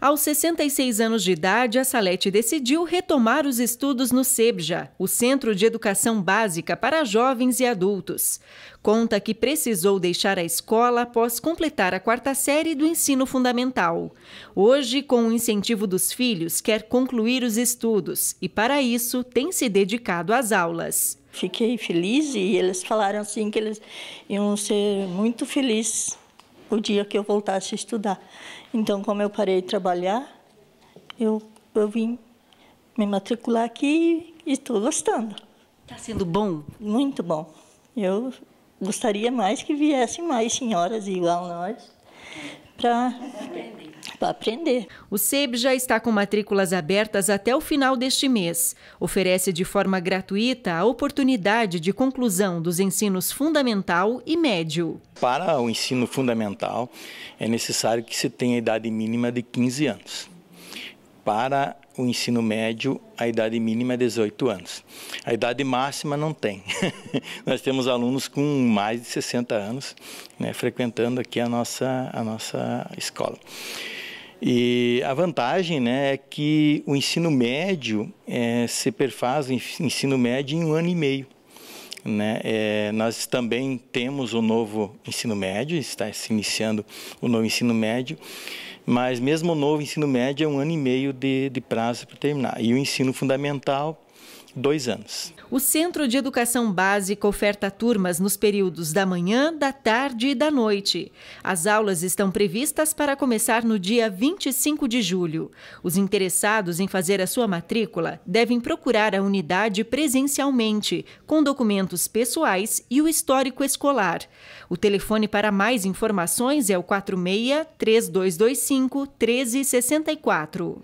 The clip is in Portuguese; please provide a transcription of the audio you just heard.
Aos 66 anos de idade, a Salete decidiu retomar os estudos no SEBJA, o Centro de Educação Básica para Jovens e Adultos. Conta que precisou deixar a escola após completar a quarta série do ensino fundamental. Hoje, com o incentivo dos filhos, quer concluir os estudos e, para isso, tem se dedicado às aulas. Fiquei feliz e eles falaram assim que eles iam ser muito felizes o dia que eu voltasse a estudar. Então, como eu parei de trabalhar, eu, eu vim me matricular aqui e estou gostando. Está sendo bom? Muito bom. Eu gostaria mais que viessem mais senhoras igual nós para para aprender. O SEB já está com matrículas abertas até o final deste mês. Oferece de forma gratuita a oportunidade de conclusão dos ensinos fundamental e médio. Para o ensino fundamental, é necessário que se tenha a idade mínima de 15 anos para o ensino médio, a idade mínima é 18 anos. A idade máxima não tem. Nós temos alunos com mais de 60 anos né, frequentando aqui a nossa, a nossa escola. E a vantagem né, é que o ensino médio é, se perfaz o ensino médio em um ano e meio. Né? É, nós também temos o novo ensino médio, está se iniciando o novo ensino médio, mas mesmo o novo ensino médio é um ano e meio de, de prazo para terminar. E o ensino fundamental dois anos. O Centro de Educação Básica oferta turmas nos períodos da manhã, da tarde e da noite. As aulas estão previstas para começar no dia 25 de julho. Os interessados em fazer a sua matrícula devem procurar a unidade presencialmente, com documentos pessoais e o histórico escolar. O telefone para mais informações é o 46 3225 1364.